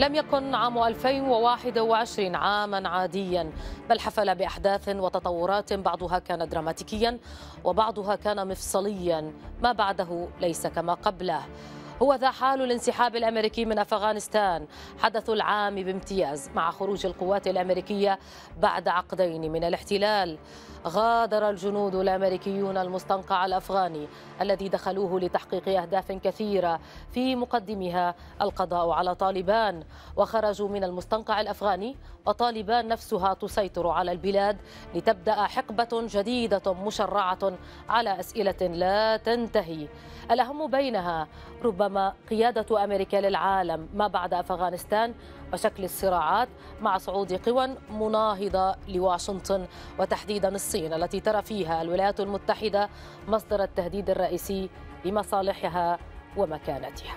لم يكن عام 2021 عاما عاديا بل حفل باحداث وتطورات بعضها كان دراماتيكيا وبعضها كان مفصليا ما بعده ليس كما قبله هو ذا حال الانسحاب الامريكي من افغانستان حدث العام بامتياز مع خروج القوات الامريكيه بعد عقدين من الاحتلال غادر الجنود الامريكيون المستنقع الافغاني الذي دخلوه لتحقيق اهداف كثيره في مقدمها القضاء على طالبان وخرجوا من المستنقع الافغاني وطالبان نفسها تسيطر على البلاد لتبدا حقبه جديده مشرعه على اسئله لا تنتهي الاهم بينها ربما قياده امريكا للعالم ما بعد افغانستان وشكل الصراعات مع صعود قوى مناهضة لواشنطن وتحديدا الصين التي ترى فيها الولايات المتحدة مصدر التهديد الرئيسي لمصالحها ومكانتها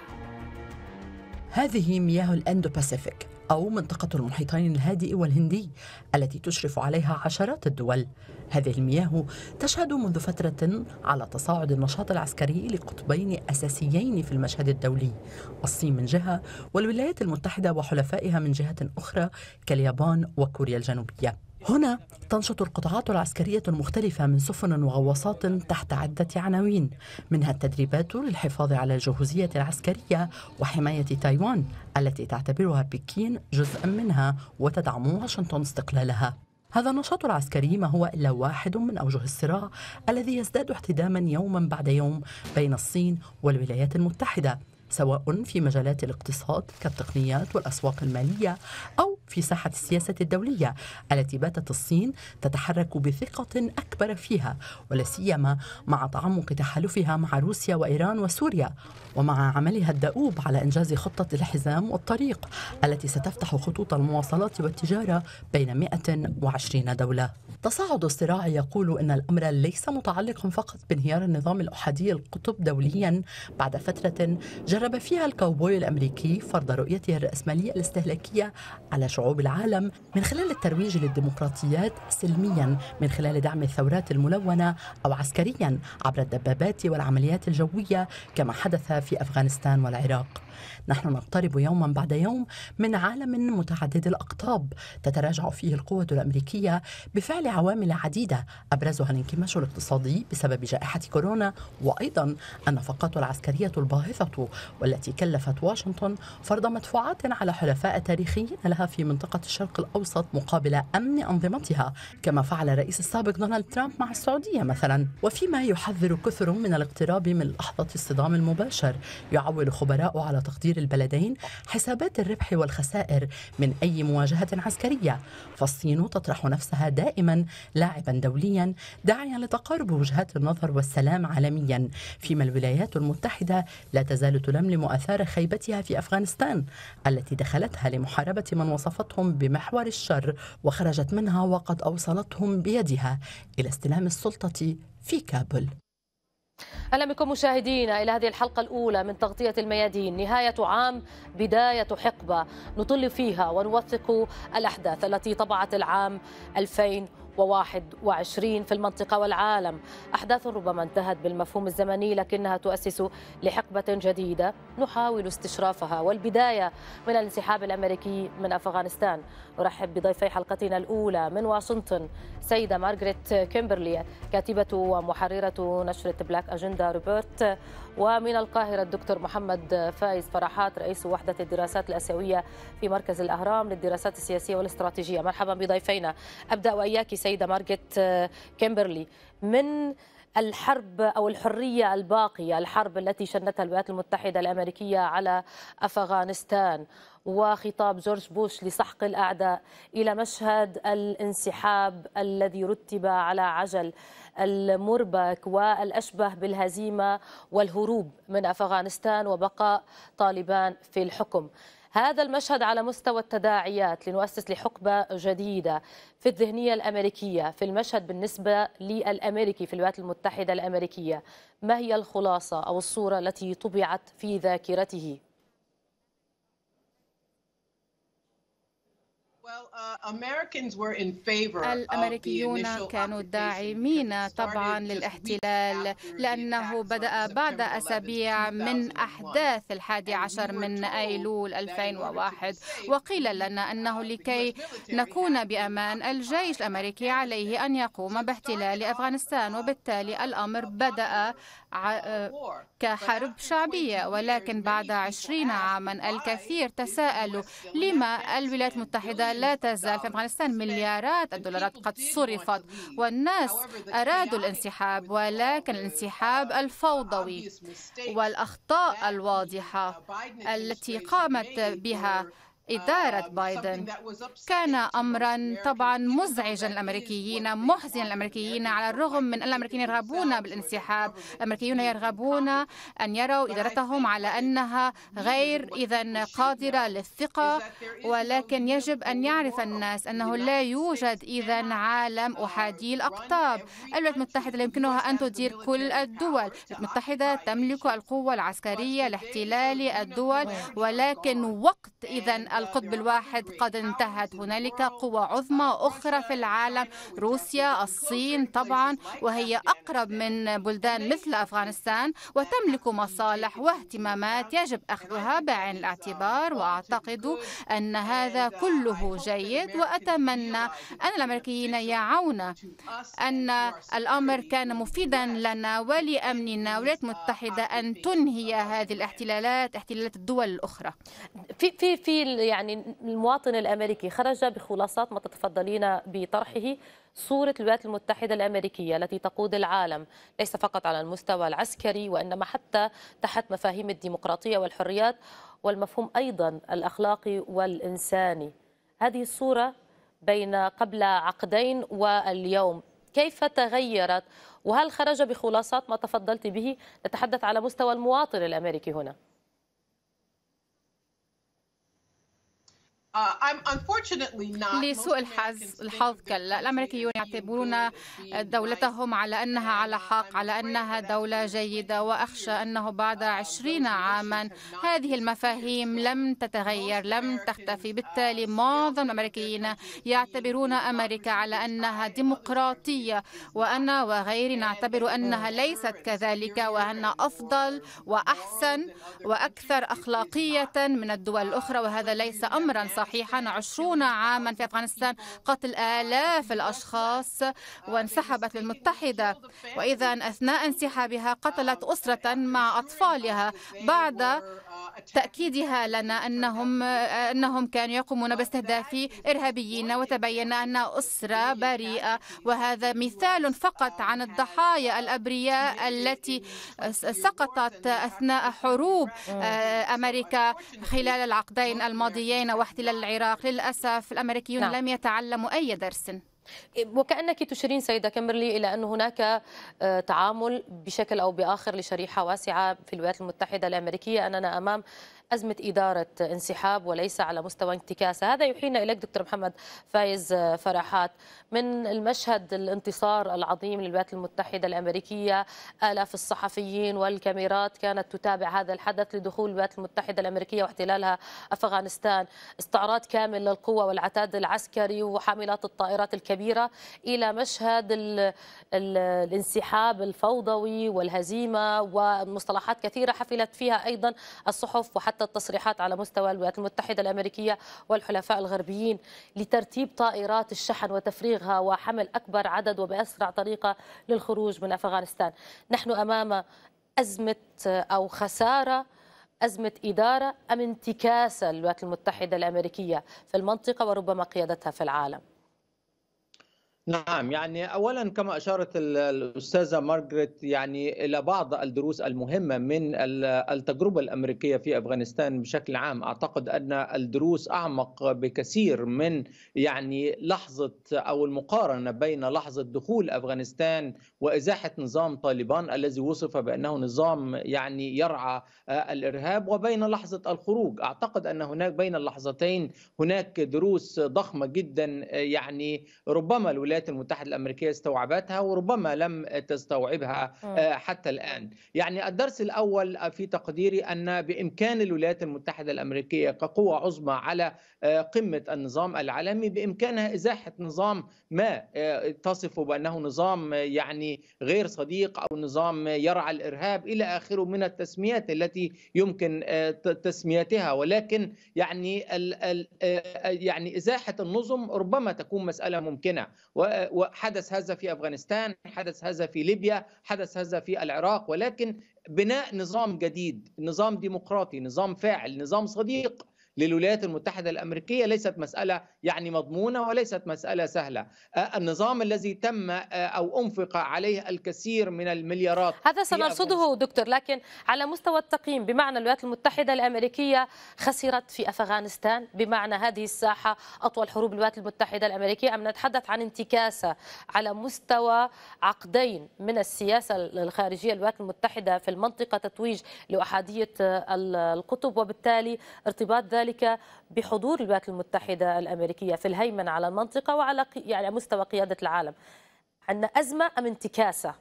هذه مياه الأندو باسيفيك أو منطقة المحيطين الهادئ والهندي التي تشرف عليها عشرات الدول هذه المياه تشهد منذ فترة على تصاعد النشاط العسكري لقطبين أساسيين في المشهد الدولي الصين من جهة والولايات المتحدة وحلفائها من جهة أخرى كاليابان وكوريا الجنوبية هنا تنشط القطاعات العسكرية المختلفة من سفن وغواصات تحت عدة عناوين منها التدريبات للحفاظ على الجهوزية العسكرية وحماية تايوان التي تعتبرها بكين جزءا منها وتدعم واشنطن استقلالها هذا النشاط العسكري ما هو إلا واحد من أوجه الصراع الذي يزداد احتداما يوما بعد يوم بين الصين والولايات المتحدة سواء في مجالات الاقتصاد كالتقنيات والأسواق المالية أو في ساحة السياسة الدولية التي باتت الصين تتحرك بثقة أكبر فيها ولا سيما مع تعمق تحالفها مع روسيا وإيران وسوريا ومع عملها الدؤوب على إنجاز خطة الحزام والطريق التي ستفتح خطوط المواصلات والتجارة بين 120 دولة تصاعد الصراع يقول إن الأمر ليس متعلقا فقط بانهيار النظام الأحادي القطب دوليا بعد فترة جرب فيها الكاوبوي الأمريكي فرض رؤيته الرأسمالية الاستهلاكية على شعوب العالم من خلال الترويج للديمقراطيات سلميا من خلال دعم الثورات الملونة أو عسكريا عبر الدبابات والعمليات الجوية كما حدث في أفغانستان والعراق نحن نقترب يوما بعد يوم من عالم متعدد الأقطاب تتراجع فيه القوة الأمريكية بفعل عوامل عديدة أبرزها الانكماش الاقتصادي بسبب جائحة كورونا وأيضا النفقات العسكرية الباهظة والتي كلفت واشنطن فرض مدفوعات على حلفاء تاريخيين لها في منطقة الشرق الأوسط مقابل أمن أنظمتها كما فعل الرئيس السابق دونالد ترامب مع السعودية مثلا وفيما يحذر كثر من الاقتراب من لحظة الصدام المباشر يعول خبراء على تقدير البلدين حسابات الربح والخسائر من أي مواجهة عسكرية فالصين تطرح نفسها دائما لاعبا دوليا داعيا لتقارب وجهات النظر والسلام عالميا فيما الولايات المتحدة لا تزال تلملم أثار خيبتها في أفغانستان التي دخلتها لمحاربة من وصفتهم بمحور الشر وخرجت منها وقد أوصلتهم بيدها إلى استلام السلطة في كابل اهلا بكم مشاهدينا الى هذه الحلقه الاولى من تغطيه الميادين نهايه عام بدايه حقبه نطل فيها ونوثق الاحداث التي طبعت العام 2000 وعشرين في المنطقة والعالم أحداث ربما انتهت بالمفهوم الزمني لكنها تؤسس لحقبة جديدة نحاول استشرافها والبداية من الانسحاب الأمريكي من أفغانستان نرحب بضيفي حلقتنا الأولى من واشنطن سيدة مارغريت كيمبرلي كاتبة ومحررة نشرة بلاك أجندا روبرت ومن القاهرة الدكتور محمد فايز فرحات رئيس وحدة الدراسات الآسيوية في مركز الأهرام للدراسات السياسية والاستراتيجية مرحبا بضيفينا أبدأ وإياك السيده مارغريت كيمبرلي من الحرب أو الحرية الباقية الحرب التي شنتها الولايات المتحدة الأمريكية على أفغانستان وخطاب جورج بوش لسحق الأعداء إلى مشهد الانسحاب الذي رتب على عجل المربك والأشبه بالهزيمة والهروب من أفغانستان وبقاء طالبان في الحكم هذا المشهد على مستوى التداعيات لنؤسس لحقبة جديدة في الذهنية الأمريكية في المشهد بالنسبة للأمريكي في الولايات المتحدة الأمريكية ما هي الخلاصة أو الصورة التي طبعت في ذاكرته؟ Uh, الامريكيون كانوا داعمين طبعا للاحتلال لانه بدا بعد اسابيع من احداث الحادي عشر من ايلول 2001 وقيل لنا انه لكي نكون بامان الجيش الامريكي عليه ان يقوم باحتلال افغانستان وبالتالي الامر بدا آه، كحرب شعبيه ولكن بعد عشرين عاما الكثير تساءلوا لما الولايات المتحده لا تزال في أفغانستان مليارات الدولارات قد صرفت والناس أرادوا الانسحاب ولكن الانسحاب الفوضوي والأخطاء الواضحة التي قامت بها إدارة uh, بايدن كان أمرا طبعا مزعجا للأمريكيين محزنا للأمريكيين على الرغم من أن الأمريكيين يرغبون بالانسحاب الأمريكيون يرغبون أن يروا إدارتهم على أنها غير إذا قادرة للثقة ولكن يجب أن يعرف الناس أنه لا يوجد إذا عالم uh, أحادي الأقطاب الولايات المتحدة لا يمكنها أن تدير كل الدول الولايات المتحدة تملك القوة العسكرية لاحتلال الدول ولكن وقت إذا القطب الواحد قد انتهت هنالك قوى عظمى أخرى في العالم روسيا الصين طبعا وهي أقرب من بلدان مثل أفغانستان وتملك مصالح واهتمامات يجب أخذها بعين الاعتبار وأعتقد أن هذا كله جيد وأتمنى أن الأمريكيين يعون أن الأمر كان مفيدا لنا ولأمننا والولايات المتحدة أن تنهي هذه الاحتلالات احتلالات الدول الأخرى في في في يعني المواطن الامريكي خرج بخلاصات ما تتفضلين بطرحه صوره الولايات المتحده الامريكيه التي تقود العالم ليس فقط على المستوى العسكري وانما حتى تحت مفاهيم الديمقراطيه والحريات والمفهوم ايضا الاخلاقي والانساني. هذه الصوره بين قبل عقدين واليوم كيف تغيرت وهل خرج بخلاصات ما تفضلت به نتحدث على مستوى المواطن الامريكي هنا؟ Uh, لسوء الحظ الحظ كلا الامريكيون يعتبرون uh, دولتهم على انها على uh, حق على انها دوله جيده واخشى انه بعد عشرين عاما هذه المفاهيم لم تتغير لم تختفي بالتالي معظم الامريكيين يعتبرون امريكا على انها ديمقراطيه وانا وغيري نعتبر انها ليست كذلك وان افضل واحسن واكثر اخلاقيه من الدول الاخرى وهذا ليس امرا صحيح صحيحا عشرون عاما في أفغانستان قتل آلاف الأشخاص وانسحبت للمتحدة وإذا أثناء انسحابها قتلت أسرة مع أطفالها بعد تأكيدها لنا أنهم أنهم كانوا يقومون باستهداف إرهابيين وتبين أن أسرة بريئة وهذا مثال فقط عن الضحايا الأبرياء التي سقطت أثناء حروب آه، أمريكا خلال العقدين الماضيين واحتلال العراق للأسف الأمريكيون نعم. لم يتعلموا أي درس وكأنك تشيرين سيدة كيمبرلي إلى أن هناك آه، تعامل بشكل أو بآخر لشريحة واسعة في الولايات المتحدة الأمريكية أننا أمام أزمة إدارة انسحاب وليس على مستوى انتكاسة هذا يحيلنا إليك دكتور محمد فايز فرحات من المشهد الانتصار العظيم للولايات المتحدة الأمريكية آلاف الصحفيين والكاميرات كانت تتابع هذا الحدث لدخول الولايات المتحدة الأمريكية واحتلالها أفغانستان استعراض كامل للقوة والعتاد العسكري وحاملات الطائرات الكبيرة إلى مشهد الـ الـ الانسحاب الفوضوي والهزيمة ومصطلحات كثيرة حفلت فيها أيضا الصحف وحتى التصريحات على مستوى الولايات المتحدة الأمريكية والحلفاء الغربيين لترتيب طائرات الشحن وتفريغها وحمل أكبر عدد وبأسرع طريقة للخروج من أفغانستان نحن أمام أزمة أو خسارة أزمة إدارة أم انتكاسة الولايات المتحدة الأمريكية في المنطقة وربما قيادتها في العالم نعم يعني اولا كما اشارت الاستاذه مارغريت يعني الى بعض الدروس المهمه من التجربه الامريكيه في افغانستان بشكل عام اعتقد ان الدروس اعمق بكثير من يعني لحظه او المقارنه بين لحظه دخول افغانستان وازاحه نظام طالبان الذي وصف بانه نظام يعني يرعى آه، الارهاب وبين لحظه الخروج اعتقد ان هناك بين اللحظتين هناك دروس ضخمه جدا آه، يعني ربما الولايات الولايات المتحدة الأمريكية استوعبتها وربما لم تستوعبها آه. آه، حتى الآن يعني الدرس الأول آه، في تقديري أن بإمكان الولايات المتحدة الأمريكية كقوة عظمى على قمة النظام العالمي بإمكانها إزاحة نظام ما تصفه بأنه نظام يعني غير صديق أو نظام يرعى الإرهاب إلى آخره من التسميات التي يمكن تسميتها ولكن يعني يعني إزاحة النظم ربما تكون مسألة ممكنة وحدث هذا في افغانستان حدث هذا في ليبيا حدث هذا في العراق ولكن بناء نظام جديد نظام ديمقراطي نظام فاعل نظام صديق للولايات المتحدة الأمريكية ليست مسألة يعني مضمونة وليست مسألة سهلة آه، النظام الذي تم آه، أو أنفق عليه الكثير من المليارات هذا سنرصده دكتور لكن على مستوى التقييم بمعنى الولايات المتحدة الأمريكية خسرت في أفغانستان بمعنى هذه الساحة أطول حروب الولايات المتحدة الأمريكية أم نتحدث عن انتكاسة على مستوى عقدين من السياسة الخارجية الولايات المتحدة في المنطقة تتويج لأحادية آه، القطب وبالتالي ارتباط ذلك وذلك بحضور الولايات المتحدة الأمريكية في الهيمنة على المنطقة وعلى يعني مستوى قيادة العالم عندنا أزمة أم انتكاسة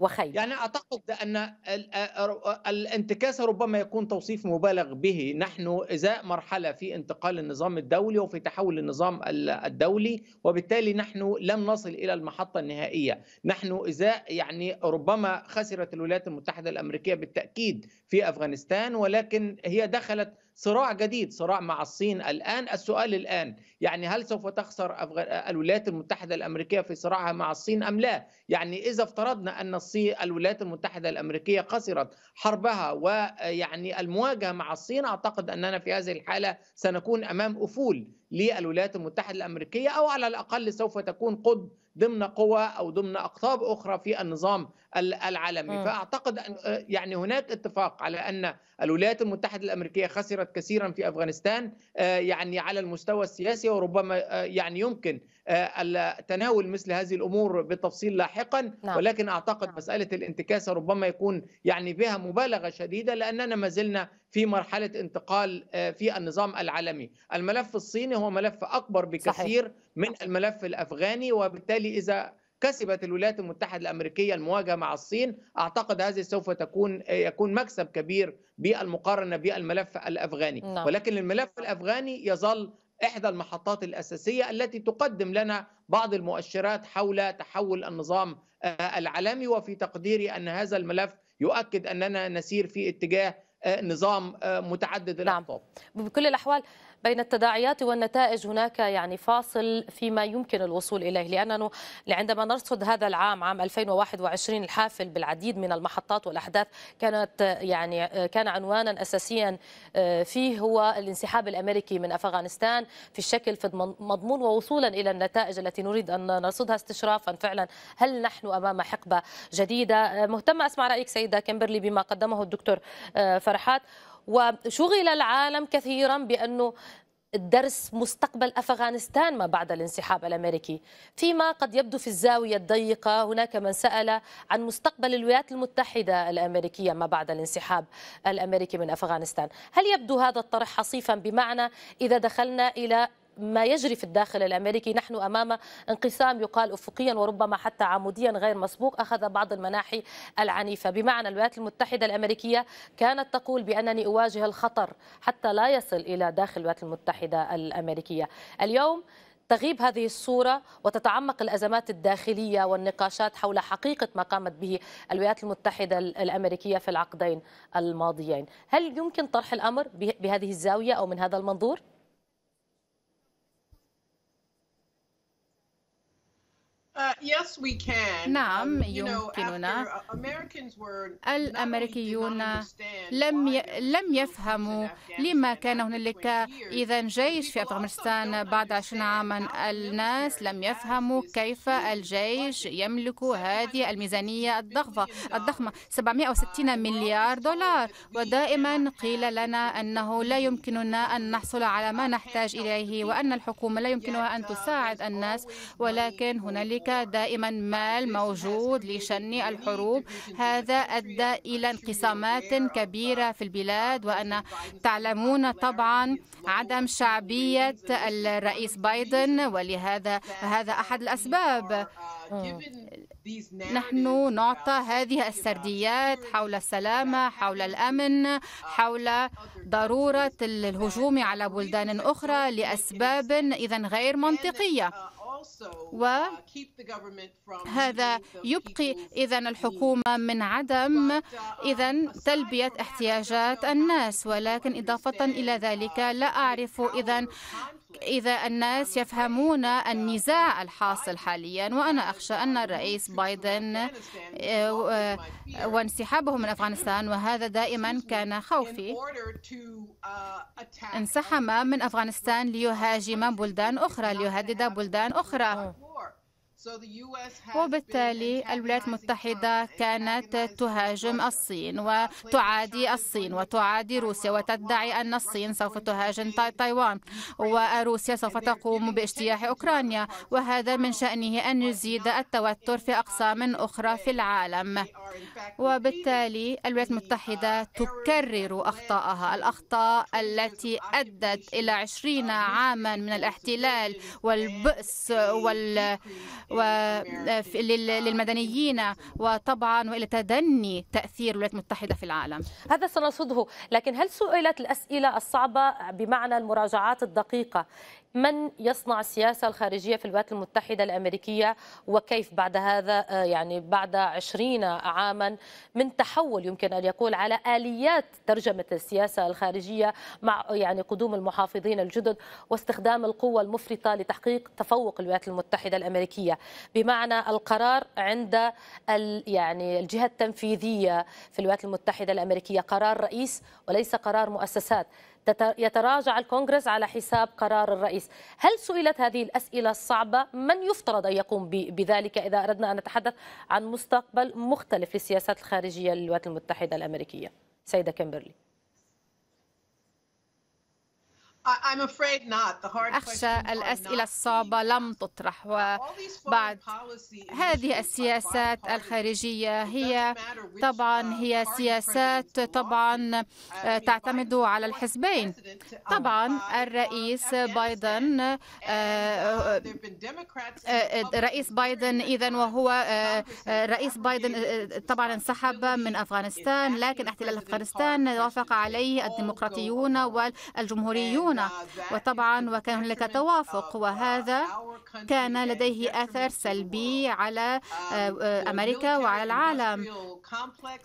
وخير يعني اعتقد ان آه، الانتكاسه ربما يكون توصيف مبالغ به نحن ازاء مرحله في انتقال النظام الدولي وفي تحول النظام الدولي وبالتالي نحن لم نصل الى المحطه النهائيه نحن ازاء يعني ربما خسرت الولايات المتحده الامريكيه بالتاكيد في افغانستان ولكن هي دخلت صراع جديد صراع مع الصين الآن السؤال الآن يعني هل سوف تخسر الولايات المتحدة الأمريكية في صراعها مع الصين أم لا يعني إذا افترضنا أن الصين الولايات المتحدة الأمريكية خسرت حربها ويعني المواجهة مع الصين أعتقد أننا في هذه الحالة سنكون أمام أفول للولايات المتحدة الأمريكية أو على الأقل سوف تكون قد ضمن قوى او ضمن اقطاب اخرى في النظام العالمي م. فاعتقد أن آه، يعني هناك اتفاق على ان الولايات المتحده الامريكيه خسرت كثيرا في افغانستان آه، يعني على المستوى السياسي وربما آه، يعني يمكن آه، تناول مثل هذه الامور بالتفصيل لاحقا نعم. ولكن اعتقد نعم. مساله الانتكاسه ربما يكون يعني فيها مبالغه شديده لاننا ما زلنا في مرحله انتقال آه، في النظام العالمي الملف الصيني هو ملف اكبر بكثير صحيح. من نعم. الملف الافغاني وبالتالي اذا كسبت الولايات المتحده الامريكيه المواجهه مع الصين اعتقد هذه سوف تكون آه، يكون مكسب كبير بالمقارنه بالملف الافغاني نعم. ولكن الملف نعم. الافغاني يظل إحدى المحطات الأساسية التي تقدم لنا بعض المؤشرات حول تحول النظام آه، العالمي وفي تقديري أن هذا الملف يؤكد أننا نسير في اتجاه آه، نظام آه، متعدد الأقطاب نعم. بكل الأحوال بين التداعيات والنتائج هناك يعني فاصل فيما يمكن الوصول إليه لأننا عندما نرصد هذا العام عام 2021 الحافل بالعديد من المحطات والأحداث كانت يعني كان عنوانا أساسيا آه، فيه هو الانسحاب الأمريكي من أفغانستان في الشكل في مضمون ووصولا إلى النتائج التي نريد أن نرصدها استشرافا فعلا هل نحن أمام حقبة جديدة آه، مهتمة أسمع رأيك سيدة كيمبرلي بما قدمه الدكتور آه، فرحات وشغل العالم كثيرا بأنه الدرس مستقبل افغانستان ما بعد الانسحاب الامريكي، فيما قد يبدو في الزاويه الضيقه هناك من سال عن مستقبل الولايات المتحده الامريكيه ما بعد الانسحاب الامريكي من افغانستان، هل يبدو هذا الطرح حصيفا بمعنى اذا دخلنا الى ما يجري في الداخل الامريكي نحن امام انقسام يقال افقيا وربما حتى عموديا غير مسبوق اخذ بعض المناحي العنيفه بمعنى الولايات المتحده الامريكيه كانت تقول بانني اواجه الخطر حتى لا يصل الى داخل الولايات المتحده الامريكيه اليوم تغيب هذه الصورة وتتعمق الأزمات الداخلية والنقاشات حول حقيقة ما قامت به الولايات المتحدة الأمريكية في العقدين الماضيين هل يمكن طرح الأمر بهذه الزاوية أو من هذا المنظور؟ Uh, نعم um, يمكننا uh, الأمريكيون لم ي... لم يفهموا لما كان هنالك إذا جيش في أفغانستان بعد عشرين عاما الناس لم يفهموا كيف الجيش يملك هذه الميزانية الضخمة الضخمة 760 مليار دولار ودائما قيل لنا أنه لا يمكننا أن نحصل على ما نحتاج إليه وأن الحكومة لا يمكنها أن uh, تساعد الناس ولكن هنالك دائما مال موجود لشن الحروب هذا أدى إلى انقسامات كبيرة في البلاد وأن تعلمون طبعا عدم شعبية الرئيس بايدن ولهذا هذا أحد الأسباب نحن نعطى هذه السرديات حول السلامة حول الأمن حول ضرورة الهجوم على بلدان أخرى لأسباب إذا غير منطقية وهذا uh, يبقي إذا الحكومة من عدم uh, إذا تلبية احتياجات الناس ولكن إضافة إلى uh, ذلك لا أعرف إذا إذا الناس يفهمون النزاع الحاصل حاليا وأنا أخشى أن الرئيس بايدن آه، وانسحابه من أفغانستان وهذا دائما كان خوفي انسحب من أفغانستان ليهاجم بلدان أخرى ليهدد بلدان أخرى وبالتالي الولايات المتحدة كانت تهاجم الصين وتعادي الصين وتعادي روسيا وتدعي أن الصين سوف تهاجم تاي تايوان وروسيا سوف تقوم باجتياح أوكرانيا وهذا من شأنه أن يزيد التوتر في أقسام أخرى في العالم وبالتالي الولايات المتحدة uh, تكرر أخطاءها الأخطاء التي أدت إلى عشرين عاما من الاحتلال والبؤس وال آه، للمدنيين وطبعا والى تدني تاثير الولايات المتحده في العالم. هذا سنصده، لكن هل سئلت الاسئله الصعبه بمعنى المراجعات الدقيقه؟ من يصنع السياسة الخارجية في الولايات المتحدة الأمريكية وكيف بعد هذا آه، يعني بعد عشرين عاما من تحول يمكن أن يقول على آليات ترجمة السياسة الخارجية مع يعني قدوم المحافظين الجدد واستخدام القوة المفرطة لتحقيق تفوق الولايات المتحدة الأمريكية بمعنى القرار عند يعني الجهة التنفيذية في الولايات المتحدة الأمريكية قرار رئيس وليس قرار مؤسسات يتراجع الكونغرس على حساب قرار الرئيس هل سئلت هذه الأسئلة الصعبة من يفترض أن يقوم بذلك إذا أردنا أن نتحدث عن مستقبل مختلف للسياسات الخارجية للولايات المتحدة الأمريكية سيدة كيمبرلي أخشى الأسئلة الصعبة لم تطرح وبعد هذه السياسات الخارجية هي طبعا uh, هي سياسات طبعا uh, uh, تعتمد على الحزبين طبعا الرئيس بايدن رئيس بايدن إذا وهو رئيس بايدن طبعا انسحب من أفغانستان لكن احتلال أفغانستان وافق عليه الديمقراطيون والجمهوريون هنا وطبعا وكان هناك توافق وهذا كان لديه أثر سلبي على آه، آه، أمريكا وعلى العالم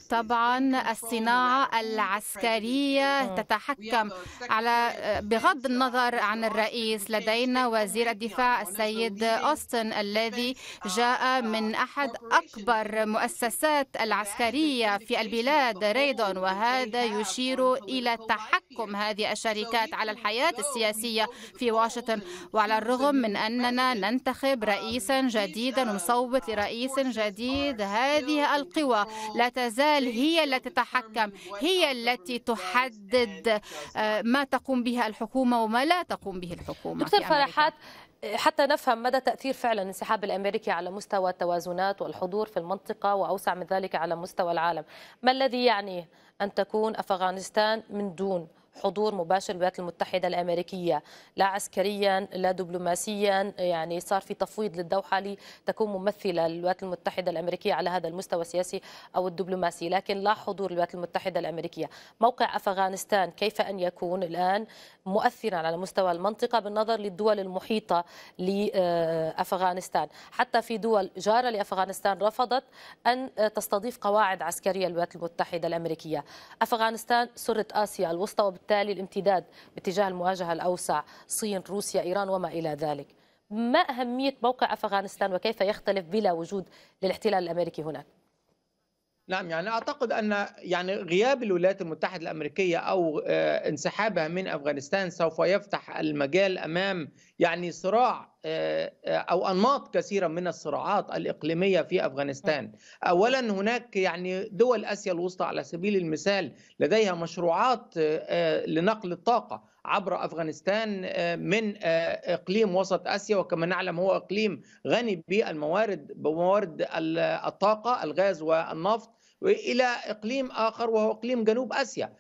طبعا الصناعة العسكرية تتحكم على آه، بغض النظر عن الرئيس لدينا وزير الدفاع السيد أوستن الذي جاء من أحد أكبر مؤسسات العسكرية في البلاد ريدون وهذا يشير إلى تحكم هذه الشركات على الحياة الحياه السياسية في واشنطن وعلى الرغم من أننا ننتخب رئيسا جديدا ونصوت لرئيس جديد هذه القوى لا تزال هي التي تتحكم هي التي تحدد آه، ما تقوم به الحكومة وما لا تقوم به الحكومة دكتور فرحات حتى نفهم مدى تأثير فعلا الانسحاب الأمريكي على مستوى التوازنات والحضور في المنطقة وأوسع من ذلك على مستوى العالم ما الذي يعنيه أن تكون أفغانستان من دون حضور مباشر للولايات المتحدة الأمريكية لا عسكريا لا دبلوماسيا يعني صار في تفويض للدوحة لتكون ممثلة للولايات المتحدة الأمريكية على هذا المستوى السياسي أو الدبلوماسي لكن لا حضور الولايات المتحدة الأمريكية موقع أفغانستان كيف أن يكون الآن مؤثرا على مستوى المنطقة بالنظر للدول المحيطة لأفغانستان حتى في دول جارة لأفغانستان رفضت أن تستضيف قواعد عسكرية الولايات المتحدة الأمريكية أفغانستان سرة آسيا الوسطى وبالتالي الامتداد باتجاه المواجهة الأوسع صين روسيا إيران وما إلى ذلك ما أهمية موقع أفغانستان وكيف يختلف بلا وجود للاحتلال الأمريكي هناك؟ نعم يعني اعتقد ان يعني غياب الولايات المتحده الامريكيه او آه، انسحابها من افغانستان سوف يفتح المجال امام يعني صراع آه، آه، او انماط كثيره من الصراعات الاقليميه في افغانستان نعم. اولا هناك يعني دول اسيا الوسطى على سبيل المثال لديها مشروعات آه، لنقل الطاقه عبر افغانستان من اقليم وسط اسيا وكما نعلم هو اقليم غني بالموارد بموارد الطاقه الغاز والنفط الى اقليم اخر وهو اقليم جنوب اسيا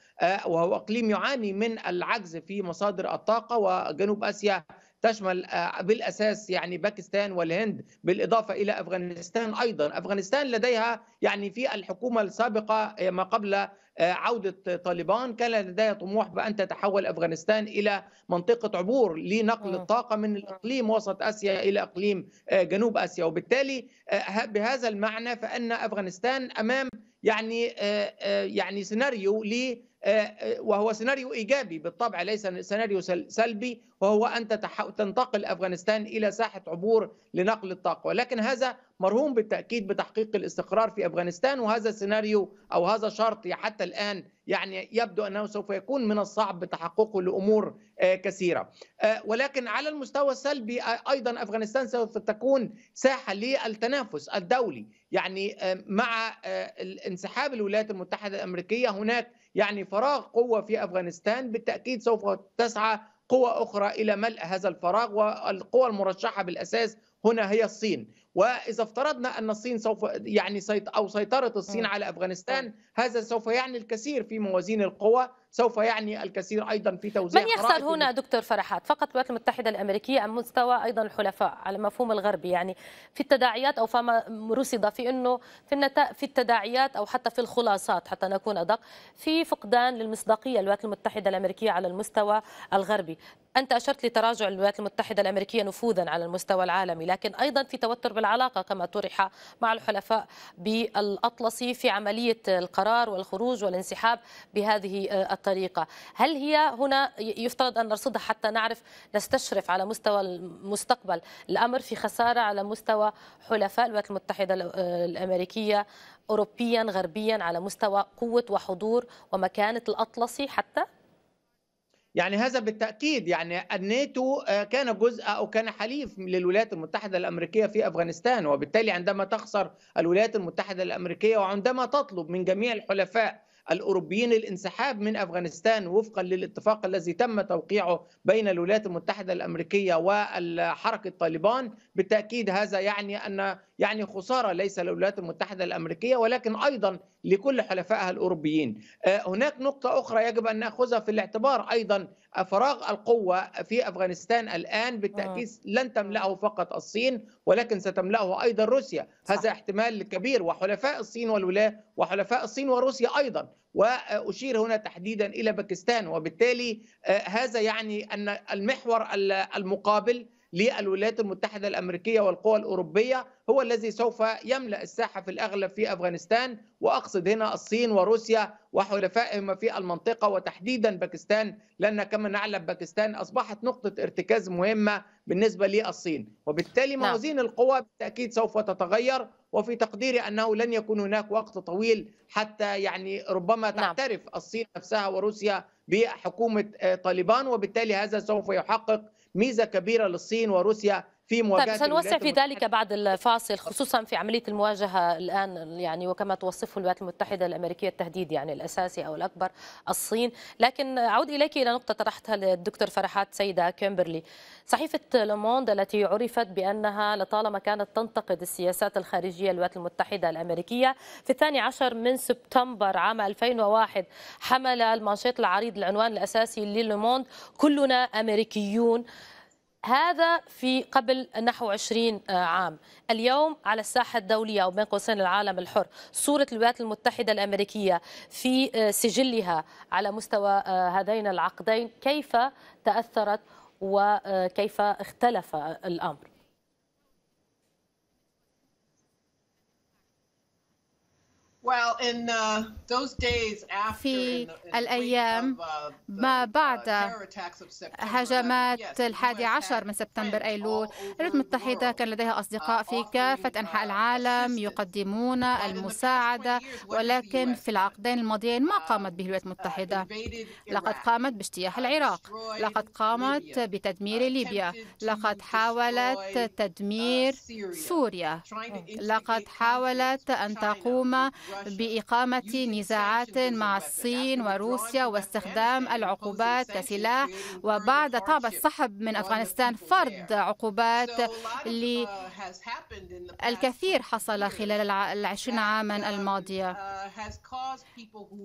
وهو اقليم يعاني من العجز في مصادر الطاقه وجنوب اسيا تشمل آه، بالاساس يعني باكستان والهند بالاضافه الى افغانستان ايضا، افغانستان لديها يعني في الحكومه السابقه آه، ما قبل آه، عودة طالبان كان لديها طموح بأن تتحول أفغانستان إلى منطقة عبور لنقل الطاقة من الإقليم وسط آسيا إلى إقليم جنوب آسيا وبالتالي بهذا المعنى فأن أفغانستان أمام يعني يعني سيناريو ل آه، آه، وهو سيناريو ايجابي بالطبع ليس سيناريو سلبي وهو ان تنتقل افغانستان الى ساحه عبور لنقل الطاقه ولكن هذا مرهون بالتاكيد بتحقيق الاستقرار في افغانستان وهذا السيناريو او هذا شرط حتى الان يعني يبدو انه سوف يكون من الصعب تحققه لامور آه، كثيره ولكن على المستوى السلبي ايضا افغانستان سوف تكون ساحه للتنافس الدولي يعني مع انسحاب الولايات المتحده الامريكيه هناك يعني فراغ قوة في أفغانستان بالتأكيد سوف تسعى قوى أخرى إلى ملء هذا الفراغ والقوى المرشحة بالأساس هنا هي الصين واذا افترضنا ان الصين سوف يعني سيط او سيطره الصين على افغانستان هذا سوف يعني الكثير في موازين القوى سوف يعني الكثير ايضا في توزيع من يخسر هنا دكتور فرحات فقط الولايات المتحده الامريكيه ام مستوى ايضا الحلفاء على المفهوم الغربي يعني في التداعيات او فما رصد في انه في في التداعيات او حتى في الخلاصات حتى نكون ادق في فقدان للمصداقيه الولايات المتحده الامريكيه على المستوى الغربي أنت أشرت لتراجع الولايات المتحدة الأمريكية نفوذا على المستوى العالمي لكن أيضا في توتر بالعلاقة كما طرح مع الحلفاء بالأطلسي في عملية القرار والخروج والانسحاب بهذه الطريقة هل هي هنا يفترض أن نرصدها حتى نعرف نستشرف على مستوى المستقبل الأمر في خسارة على مستوى حلفاء الولايات المتحدة آه، الأمريكية أوروبيا غربيا على مستوى قوة وحضور ومكانة الأطلسي حتى؟ يعني هذا بالتاكيد يعني الناتو آه، كان جزء او كان حليف للولايات المتحده الامريكيه في افغانستان وبالتالي عندما تخسر الولايات المتحده الامريكيه وعندما تطلب من جميع الحلفاء الأوروبيين الانسحاب من أفغانستان وفقا للاتفاق الذي تم توقيعه بين الولايات المتحدة الأمريكية وحركة طالبان بالتأكيد هذا يعني أن يعني خسارة ليس للولايات المتحدة الأمريكية ولكن أيضا لكل حلفائها الأوروبيين آه، هناك نقطة أخرى يجب أن نأخذها في الاعتبار أيضا فراغ القوة في أفغانستان الآن بالتأكيد لن تملأه فقط الصين ولكن ستملأه أيضا روسيا هذا احتمال كبير وحلفاء الصين والولاه وحلفاء الصين وروسيا أيضا واشير هنا تحديدا الى باكستان وبالتالي آه، هذا يعني ان المحور المقابل للولايات المتحدة الأمريكية والقوى الأوروبية هو الذي سوف يملأ الساحة في الأغلب في أفغانستان وأقصد هنا الصين وروسيا وحلفائهم في المنطقة وتحديدا باكستان لأن كما نعلم باكستان أصبحت نقطة ارتكاز مهمة بالنسبة للصين وبالتالي نعم. موازين القوى بالتأكيد سوف تتغير وفي تقديري انه لن يكون هناك وقت طويل حتى يعني ربما نعم. تعترف الصين نفسها وروسيا بحكومه آه، طالبان وبالتالي هذا سوف يحقق ميزه كبيره للصين وروسيا في طيب، مواجهه طيب سنوسع في ذلك بعد الفاصل خصوصا في عمليه المواجهه الان يعني وكما توصفه الولايات المتحده الامريكيه التهديد يعني الاساسي او الاكبر الصين، لكن اعود اليك الى نقطه طرحتها للدكتور فرحات سيده كيمبرلي. صحيفه لوموند التي عرفت بانها لطالما كانت تنتقد السياسات الخارجيه للولايات المتحده الامريكيه في الثاني عشر من سبتمبر عام 2001 حمل المانشيت العريض العنوان الاساسي للوموند كلنا امريكيون هذا في قبل نحو 20 آه، عام اليوم على الساحة الدولية أو بين قوسين العالم الحر صورة الولايات المتحدة الأمريكية في آه، سجلها على مستوى آه، هذين العقدين كيف تأثرت وكيف اختلف الأمر Uh, في الأيام uh, ما uh, بعد هجمات الحادي عشر من سبتمبر أيلول الولايات المتحدة كان لديها أصدقاء في كافة أنحاء العالم يقدمون المساعدة ولكن في العقدين الماضيين ما قامت به الولايات المتحدة لقد قامت باجتياح العراق لقد قامت بتدمير ليبيا لقد حاولت تدمير سوريا لقد حاولت أن تقوم بإقامة نزاعات مع الصين وروسيا واستخدام العقوبات كسلاح وبعد طاب السحب من أفغانستان فرض عقوبات للكثير حصل خلال العشرين عاما الماضية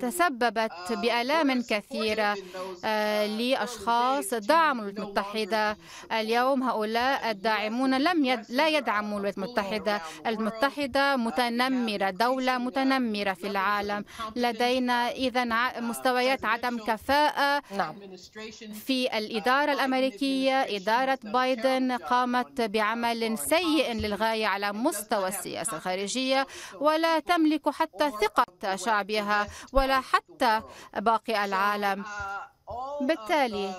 تسببت بآلام كثيرة آه، لأشخاص دعموا الولايات المتحدة اليوم هؤلاء الداعمون لم يد... لا يدعموا الولايات المتحدة المتحدة متنمرة دولة متنمرة متدمرة في العالم لدينا إذا مستويات عدم كفاءة نعم. في الإدارة الأمريكية إدارة بايدن قامت بعمل سيء للغاية على مستوى السياسة الخارجية ولا تملك حتى ثقة شعبها ولا حتى باقي العالم بالتالي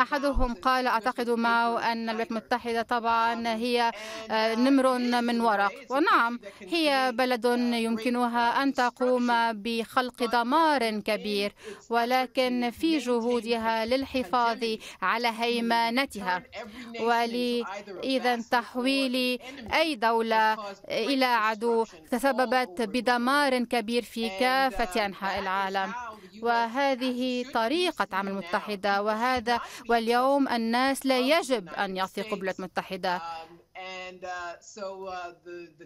أحدهم قال أعتقد ماو أن الولايات المتحدة طبعا هي uh, آه، نمر من ورق ونعم هي بلد uh, يمكنها أن تقوم بخلق دمار كبير ولكن في جهودها للحفاظ على هيمنتها ولإذا تحويل أي دولة إلى عدو تسببت بدمار كبير في uh, كافة أنحاء العالم وهذه طريقة عمل المتحدة وهذا واليوم الناس لا يجب أن يثقوا بالولايات المتحدة Uh, uh,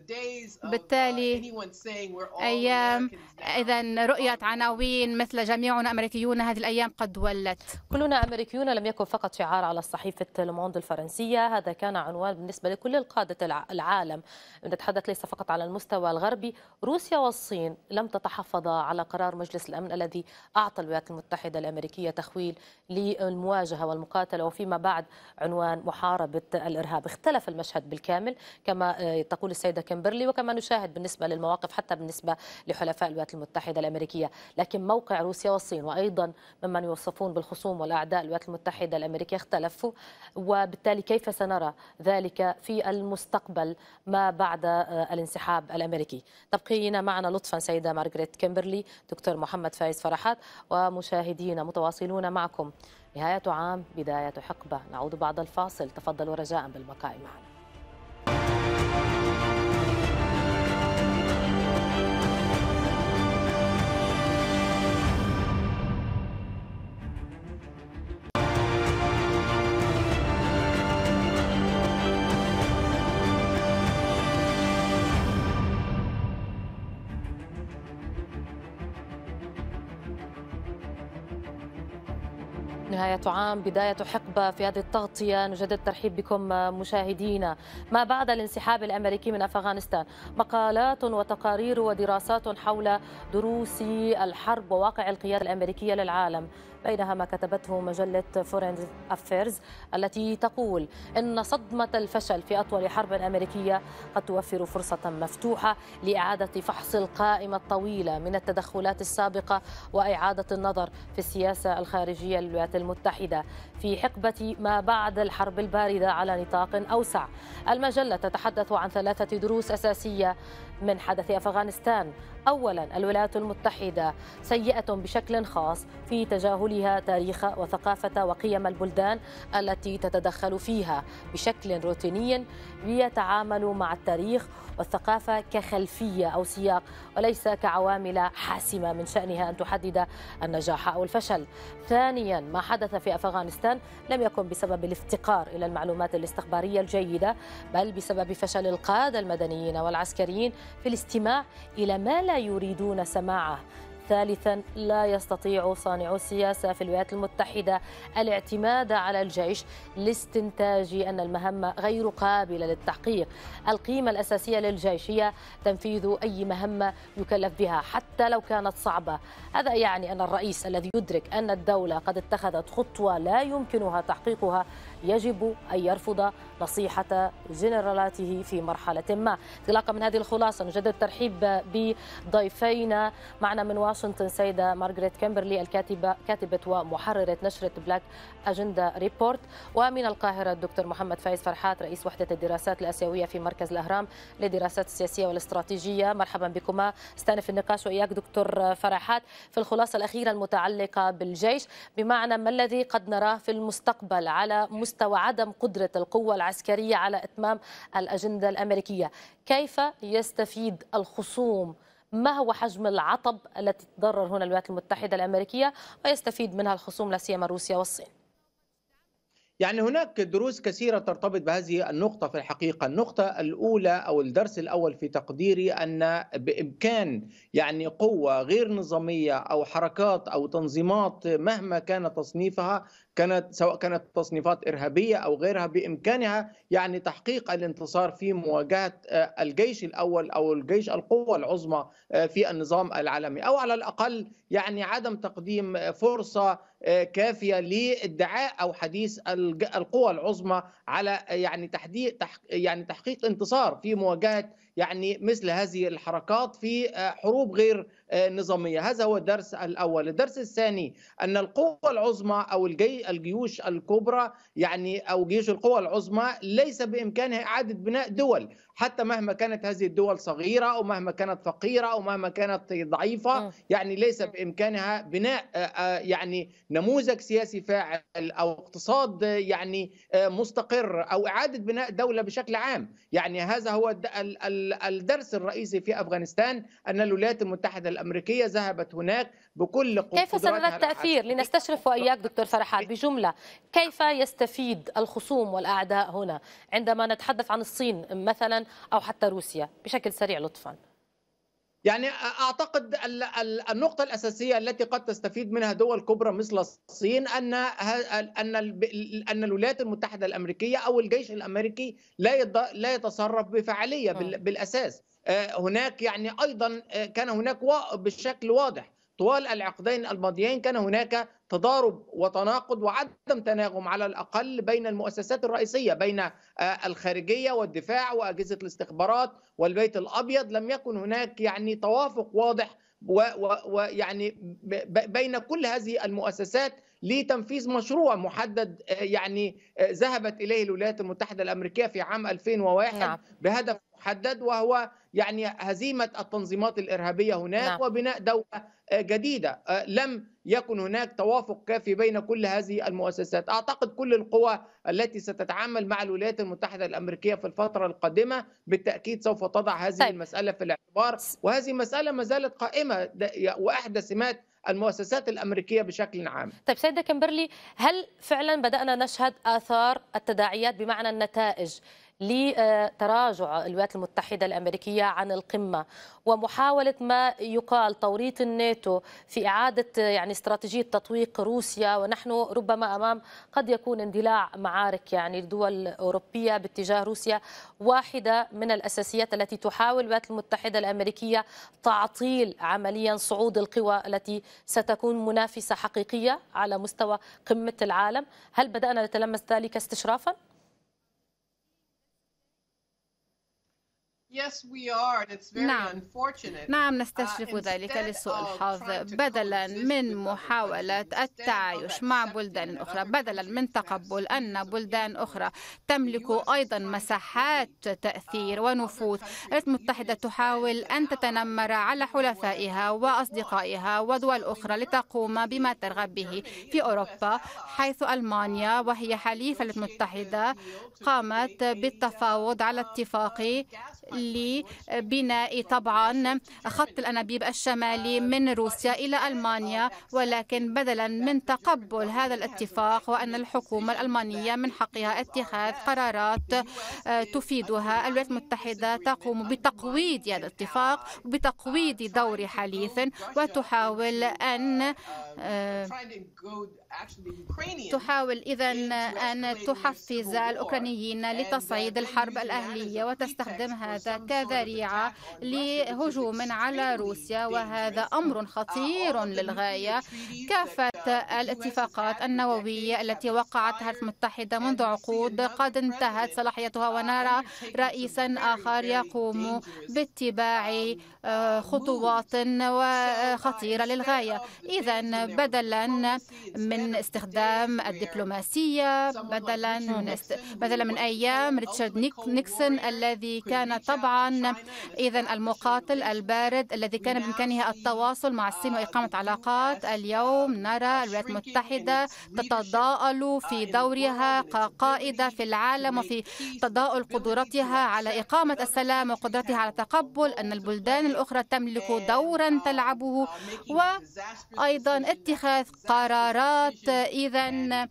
بالتالي uh, أيام إذا رؤية عناوين مثل جميعنا أمريكيون هذه الأيام قد ولت كلنا أمريكيون لم يكن فقط شعار على صحيفة لوموند الفرنسية هذا كان عنوان بالنسبة لكل القادة العالم نتحدث ليس فقط على المستوى الغربي روسيا والصين لم تتحفظا على قرار مجلس الأمن الذي أعطى الولايات المتحدة الأمريكية تخويل للمواجهة والمقاتلة وفيما بعد عنوان محاربة الإرهاب اختلف المشهد المشهد بالكامل كما آه، تقول السيدة كيمبرلي وكما نشاهد بالنسبة للمواقف حتى بالنسبة لحلفاء الولايات المتحدة الأمريكية لكن موقع روسيا والصين وأيضا ممن يوصفون بالخصوم والأعداء الولايات المتحدة الأمريكية اختلفوا وبالتالي كيف سنرى ذلك في المستقبل ما بعد آه، الانسحاب الأمريكي تبقينا معنا لطفا سيدة مارغريت كيمبرلي دكتور محمد فايز فرحات ومشاهدينا متواصلون معكم نهاية عام بداية حقبة نعود بعد الفاصل تفضلوا رجاء بالبقاء معنا نهاية عام بداية حق الرحب في هذه التغطية نجدد الترحيب بكم مشاهدينا ما بعد الانسحاب الأمريكي من أفغانستان مقالات وتقارير ودراسات حول دروس الحرب وواقع القيادة الأمريكية للعالم بينها ما كتبته مجلة فورين أفيرز التي تقول إن صدمة الفشل في أطول حرب أمريكية قد توفر فرصة مفتوحة لإعادة فحص القائمة الطويلة من التدخلات السابقة وإعادة النظر في السياسة الخارجية للولايات المتحدة في حقبة ما بعد الحرب الباردة على نطاق أوسع المجلة تتحدث عن ثلاثة دروس أساسية من حدث أفغانستان أولا الولايات المتحدة سيئة بشكل خاص في تجاهلها تاريخ وثقافة وقيم البلدان التي تتدخل فيها بشكل روتيني ليتعامل مع التاريخ والثقافة كخلفية أو سياق وليس كعوامل حاسمة من شأنها أن تحدد النجاح أو الفشل ثانيا ما حدث في أفغانستان لم يكن بسبب الافتقار إلى المعلومات الاستخبارية الجيدة بل بسبب فشل القادة المدنيين والعسكريين في الاستماع إلى ما لا يريدون سماعه ثالثا لا يستطيع صانع السياسة في الولايات المتحدة الاعتماد على الجيش لاستنتاج أن المهمة غير قابلة للتحقيق القيمة الأساسية للجيش هي تنفيذ أي مهمة يكلف بها حتى لو كانت صعبة هذا يعني أن الرئيس الذي يدرك أن الدولة قد اتخذت خطوة لا يمكنها تحقيقها يجب أن يرفض نصيحة جنرالاته في مرحلة ما انطلاقا من هذه الخلاصة نجدد الترحيب بضيفينا معنا من واشنطن سيدة مارغريت كيمبرلي الكاتبة كاتبة ومحررة نشرة بلاك أجندة ريبورت ومن القاهرة الدكتور محمد فايز فرحات رئيس وحدة الدراسات الآسيوية في مركز الأهرام للدراسات السياسية والاستراتيجية مرحبا بكما استأنف النقاش وإياك دكتور فرحات في الخلاصة الأخيرة المتعلقة بالجيش بمعنى ما الذي قد نراه في المستقبل على مستقبل مستوى عدم قدرة القوة العسكرية على إتمام الأجندة الأمريكية كيف يستفيد الخصوم ما هو حجم العطب التي تضرر هنا الولايات المتحدة الأمريكية ويستفيد منها الخصوم لا سيما روسيا والصين يعني هناك دروس كثيرة ترتبط بهذه النقطة في الحقيقة النقطة الأولى أو الدرس الأول في تقديري أن بإمكان يعني قوة غير نظامية أو حركات أو تنظيمات مهما كان تصنيفها كانت سواء كانت تصنيفات إرهابية أو غيرها بإمكانها يعني تحقيق الانتصار في مواجهة آه، الجيش الأول أو الجيش القوة العظمى آه، في النظام العالمي أو على الأقل يعني عدم تقديم آه، فرصة كافية لادعاء أو حديث القوى العظمى على يعني تحديد يعني تحقيق انتصار في مواجهة يعني مثل هذه الحركات في حروب غير نظامية هذا هو الدرس الأول الدرس الثاني أن القوة العظمى أو الجي الجيوش الكبرى يعني أو جيوش القوى العظمى ليس بإمكانها إعادة بناء دول حتى مهما كانت هذه الدول صغيرة أو مهما كانت فقيرة أو مهما كانت ضعيفة يعني ليس بإمكانها بناء آه، آه، يعني نموذج سياسي فاعل أو اقتصاد آه، يعني مستقر أو إعادة بناء دولة بشكل عام يعني هذا هو الدرس الرئيسي في أفغانستان أن الولايات المتحدة الأمريكية ذهبت هناك بكل قدراتها كيف سنرى التأثير لنستشرف وإياك دكتور فرحات إيه. بجملة كيف يستفيد الخصوم والأعداء هنا عندما نتحدث عن الصين مثلا أو حتى روسيا بشكل سريع لطفاً يعني اعتقد النقطه الاساسيه التي قد تستفيد منها دول كبرى مثل الصين ان ان ان الولايات المتحده الامريكيه او الجيش الامريكي لا لا يتصرف بفعاليه آه. بالاساس آه، هناك يعني ايضا آه، كان هناك بشكل واضح طوال العقدين الماضيين كان هناك تضارب وتناقض وعدم تناغم على الاقل بين المؤسسات الرئيسيه بين آه، الخارجيه والدفاع واجهزه الاستخبارات والبيت الابيض لم يكن هناك يعني توافق واضح ويعني بين كل هذه المؤسسات لتنفيذ مشروع محدد آه، يعني آه، ذهبت اليه الولايات المتحده الامريكيه في عام 2001 نعم. بهدف محدد وهو يعني هزيمه التنظيمات الارهابيه هناك نعم. وبناء دوله آه، جديده لم يكن هناك توافق كافي بين كل هذه المؤسسات اعتقد كل القوى التي ستتعامل مع الولايات المتحده الامريكيه في الفتره القادمه بالتاكيد سوف تضع هذه طيب. المساله في الاعتبار وهذه مساله ما زالت قائمه واحدى سمات المؤسسات الامريكيه بشكل عام. طيب سيده كمبرلي هل فعلا بدانا نشهد اثار التداعيات بمعنى النتائج لتراجع الولايات المتحدة الأمريكية عن القمة ومحاولة ما يقال توريط الناتو في إعادة يعني استراتيجية تطويق روسيا ونحن ربما أمام قد يكون اندلاع معارك يعني الدول الأوروبية باتجاه روسيا واحدة من الأساسيات التي تحاول الولايات المتحدة الأمريكية تعطيل عمليا صعود القوى التي ستكون منافسة حقيقية على مستوى قمة العالم هل بدأنا نتلمس ذلك استشرافا؟ نعم نعم uh, نستشرف ذلك لسوء الحظ بدلا من محاولة التعايش مع بلدان أخرى بدلا من تقبل أن بلدان أخرى تملك أيضا مساحات تأثير ونفوذ الولايات المتحدة تحاول أن تتنمر على حلفائها وأصدقائها ودول أخرى لتقوم بما ترغب به في أوروبا حيث ألمانيا uh, وهي حليفة المتحدة قامت uh, بالتفاوض على اتفاق لبناء طبعا خط الأنابيب الشمالي من روسيا إلى ألمانيا ولكن بدلا من تقبل هذا الاتفاق وأن الحكومة الألمانية من حقها اتخاذ قرارات آه، تفيدها الولايات المتحدة تقوم بتقويض هذا الاتفاق وبتقويض دور حليف وتحاول أن آه، تحاول إذا أن تحفز الأوكرانيين لتصعيد الحرب الأهلية وتستخدم هذا كذريعة لهجوم على روسيا وهذا أمر خطير للغاية كافة الاتفاقات النووية التي وقعتها المتحدة منذ عقود قد انتهت صلاحيتها ونرى رئيسا آخر يقوم باتباع آه، خطوات خطيرة للغاية إذا بدلا من استخدام الدبلوماسية بدلا من بدلا من أيام ريتشارد نيكسون الذي كان طبعا إذا المقاتل البارد الذي كان بامكانه التواصل مع الصين وإقامة علاقات اليوم نرى الولايات المتحدة تتضاءل في دورها كقائدة في العالم وفي تضاءل قدرتها على إقامة السلام وقدرتها على تقبل أن البلدان الأخرى تملك دورا تلعبه وأيضا اتخاذ قرارات إذا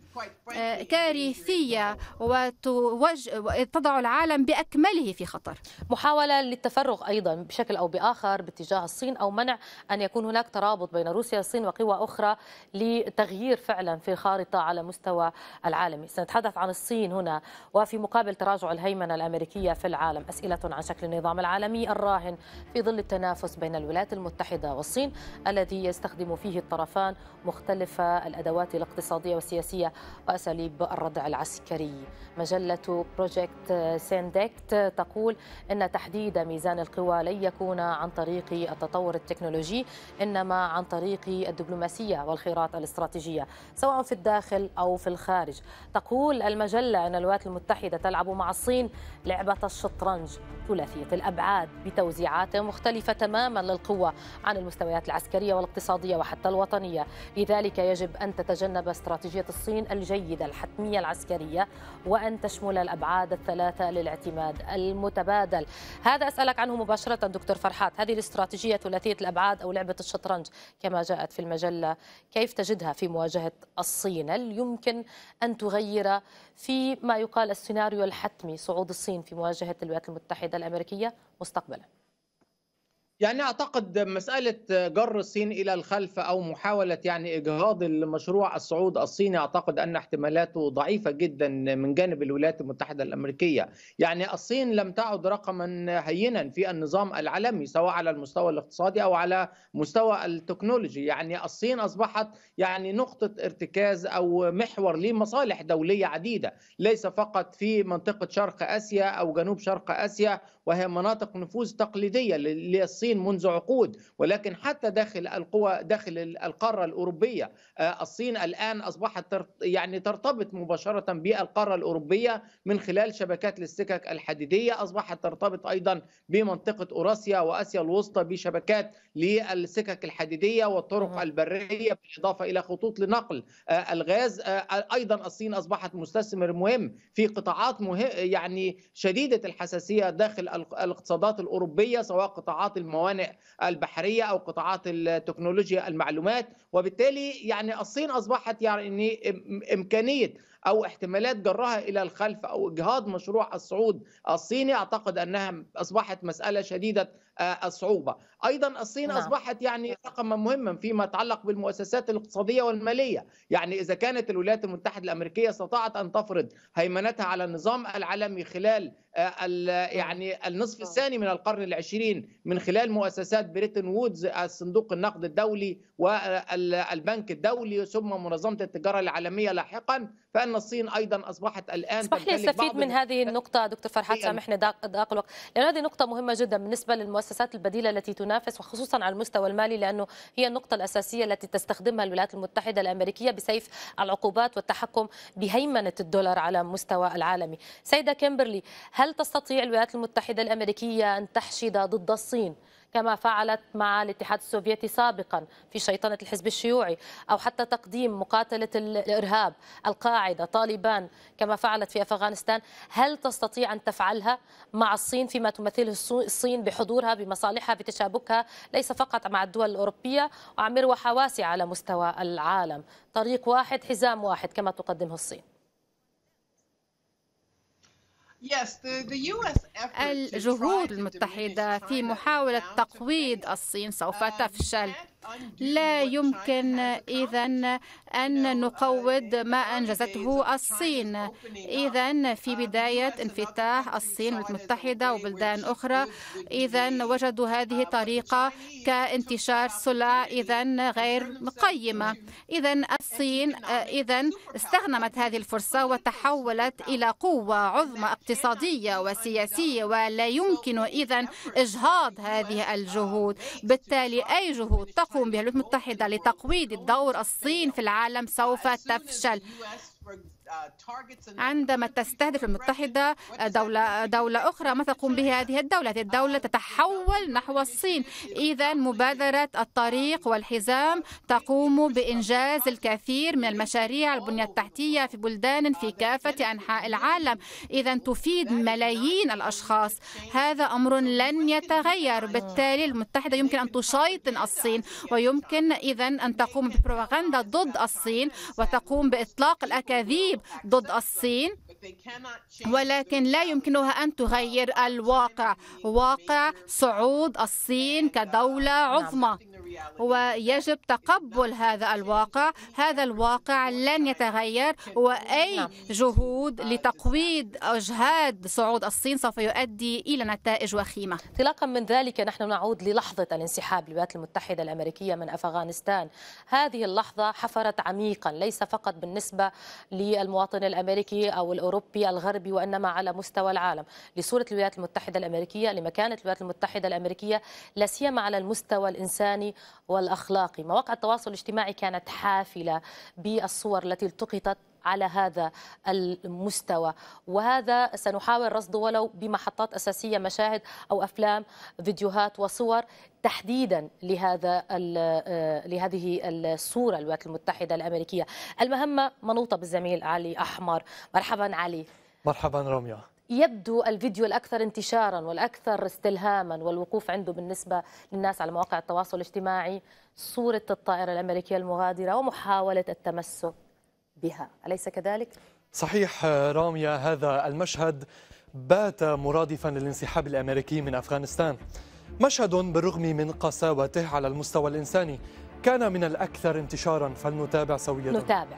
كارثية وتضع العالم بأكمله في خطر محاولة للتفرغ أيضا بشكل أو بآخر باتجاه الصين أو منع أن يكون هناك ترابط بين روسيا والصين وقوى أخرى لتغيير فعلا في الخارطة على مستوى العالمي سنتحدث عن الصين هنا وفي مقابل تراجع الهيمنة الأمريكية في العالم أسئلة عن شكل النظام العالمي الراهن في ظل التنافس بين الولايات المتحدة والصين الذي يستخدم فيه الطرفان مختلف الأدوات الاقتصادية والسياسية وأساليب الردع العسكري مجلة بروجكت سيندكت تقول أن تحديد ميزان القوى لن يكون عن طريق التطور التكنولوجي إنما عن طريق الدبلوماسية والخيارات الاستراتيجية سواء في الداخل أو في الخارج تقول المجلة أن الولايات المتحدة تلعب مع الصين لعبة الشطرنج ثلاثية الأبعاد بتوزيعات مختلفة تماما للقوة عن المستويات العسكرية والاقتصادية وحتى الوطنية لذلك يجب أن تتجنب استراتيجية الصين الجيدة الحتمية العسكرية وأن تشمل الأبعاد الثلاثة للاعتماد المتبادل هذا أسألك عنه مباشرة دكتور فرحات هذه الاستراتيجية ثلاثية الأبعاد أو لعبة الشطرنج كما جاءت في المجلة كيف تجدها في مواجهة الصين هل يمكن أن تغير في ما يقال السيناريو الحتمي صعود الصين في مواجهة الولايات المتحدة الأمريكية مستقبلا يعني اعتقد مساله جر الصين الى الخلف او محاوله يعني اجهاض المشروع الصعود الصيني اعتقد ان احتمالاته ضعيفه جدا من جانب الولايات المتحده الامريكيه، يعني الصين لم تعد رقما هينا في النظام العالمي سواء على المستوى الاقتصادي او على مستوى التكنولوجي، يعني الصين اصبحت يعني نقطه ارتكاز او محور لمصالح دوليه عديده، ليس فقط في منطقه شرق اسيا او جنوب شرق اسيا وهي مناطق نفوذ تقليديه للصين الصين منذ عقود ولكن حتى داخل القوى داخل القاره الاوروبيه آه، الصين الان اصبحت يعني ترتبط مباشره بالقاره الاوروبيه من خلال شبكات للسكك الحديديه اصبحت ترتبط ايضا بمنطقه اوراسيا واسيا الوسطى بشبكات للسكك الحديديه والطرق البريه بالاضافه الى خطوط لنقل آه، الغاز آه، ايضا الصين اصبحت مستثمر مهم في قطاعات مهم يعني شديده الحساسيه داخل الاقتصادات الاوروبيه سواء قطاعات الم... الموانئ البحريه او قطاعات التكنولوجيا المعلومات وبالتالي يعني الصين اصبحت يعني امكانيه أو احتمالات جرها إلى الخلف أو إجهاض مشروع الصعود الصيني أعتقد أنها أصبحت مسألة شديدة آه، الصعوبة أيضا الصين نعم. أصبحت يعني رقما مهما فيما يتعلق بالمؤسسات الاقتصادية والمالية يعني إذا كانت الولايات المتحدة الأمريكية استطاعت أن تفرض هيمنتها على النظام العالمي خلال آه، نعم. يعني النصف نعم. الثاني من القرن العشرين من خلال مؤسسات بريتن وودز الصندوق النقد الدولي والبنك الدولي ثم منظمة التجارة العالمية لاحقا فأن الصين ايضا اصبحت الان اسمح لي استفيد من هذه النقطه دكتور فرحات سامحني ضاق ضاق الوقت لان هذه نقطه مهمه جدا بالنسبه للمؤسسات البديله التي تنافس وخصوصا على المستوى المالي لانه هي النقطه الاساسيه التي تستخدمها الولايات المتحده الامريكيه بسيف العقوبات والتحكم بهيمنه الدولار على مستوى العالمي سيده كيمبرلي هل تستطيع الولايات المتحده الامريكيه ان تحشد ضد الصين كما فعلت مع الاتحاد السوفيتي سابقا في شيطنة الحزب الشيوعي أو حتى تقديم مقاتلة الإرهاب القاعدة طالبان كما فعلت في أفغانستان هل تستطيع أن تفعلها مع الصين فيما تمثله الصين بحضورها بمصالحها بتشابكها ليس فقط مع الدول الأوروبية وعن مروحة واسعة على مستوى العالم طريق واحد حزام واحد كما تقدمه الصين الجهود المتحدة في محاولة تقويض الصين سوف um, تفشل لا يمكن إذا أن نقود ما أنجزته الصين إذا في بداية انفتاح الصين المتحده وبلدان أخرى إذا وجدوا هذه طريقة كانتشار سلع إذا غير قيمة إذا الصين إذا استغنمت هذه الفرصة وتحولت إلى قوة عظمى اقتصادية وسياسية ولا يمكن إذا إجهاض هذه الجهود بالتالي أي جهود تقوم تقوم به الولايات المتحدة لتقويض دور الصين في العالم سوف تفشل عندما تستهدف المتحدة دولة دولة أخرى ما تقوم به هذه الدولة؟ هذه الدولة uh, تتحول نحو الصين، إذا مبادرة الطريق والحزام تقوم بإنجاز الكثير من المشاريع البنية التحتية في بلدان في كافة أنحاء العالم، إذا تفيد ملايين الأشخاص، هذا أمر لن يتغير، بالتالي المتحدة يمكن أن تشيطن الصين ويمكن إذا أن تقوم ببروباغندا ضد الصين وتقوم بإطلاق الأكاذيب الصليب ضد الصين ولكن لا يمكنها أن تغير الواقع واقع صعود الصين كدولة عظمى ويجب تقبل هذا الواقع هذا الواقع لن يتغير وأي جهود لتقويض أجهاد صعود الصين سوف يؤدي إلى نتائج وخيمة انطلاقا من ذلك نحن نعود للحظة الانسحاب للولايات المتحدة الأمريكية من أفغانستان هذه اللحظة حفرت عميقا ليس فقط بالنسبة للمواطن الأمريكي أو الأوروبي الغربي وإنما على مستوى العالم لصورة الولايات المتحدة الأمريكية لمكانة الولايات المتحدة الأمريكية لا سيما على المستوى الإنساني والأخلاقي مواقع التواصل الاجتماعي كانت حافلة بالصور التي التقطت على هذا المستوى وهذا سنحاول رصده ولو بمحطات أساسية مشاهد أو أفلام فيديوهات وصور تحديدا لهذا آه، لهذه الصورة الولايات المتحدة الأمريكية المهمة منوطة بالزميل علي أحمر مرحبا علي مرحبا راميا يبدو الفيديو الأكثر انتشارا والأكثر استلهاما والوقوف عنده بالنسبة للناس على مواقع التواصل الاجتماعي صورة الطائرة الأمريكية المغادرة ومحاولة التمسك بها أليس كذلك؟ صحيح راميا هذا المشهد بات مرادفا للانسحاب الأمريكي من أفغانستان مشهد بالرغم من قساوته على المستوى الإنساني كان من الأكثر انتشارا فلنتابع سويا نتابع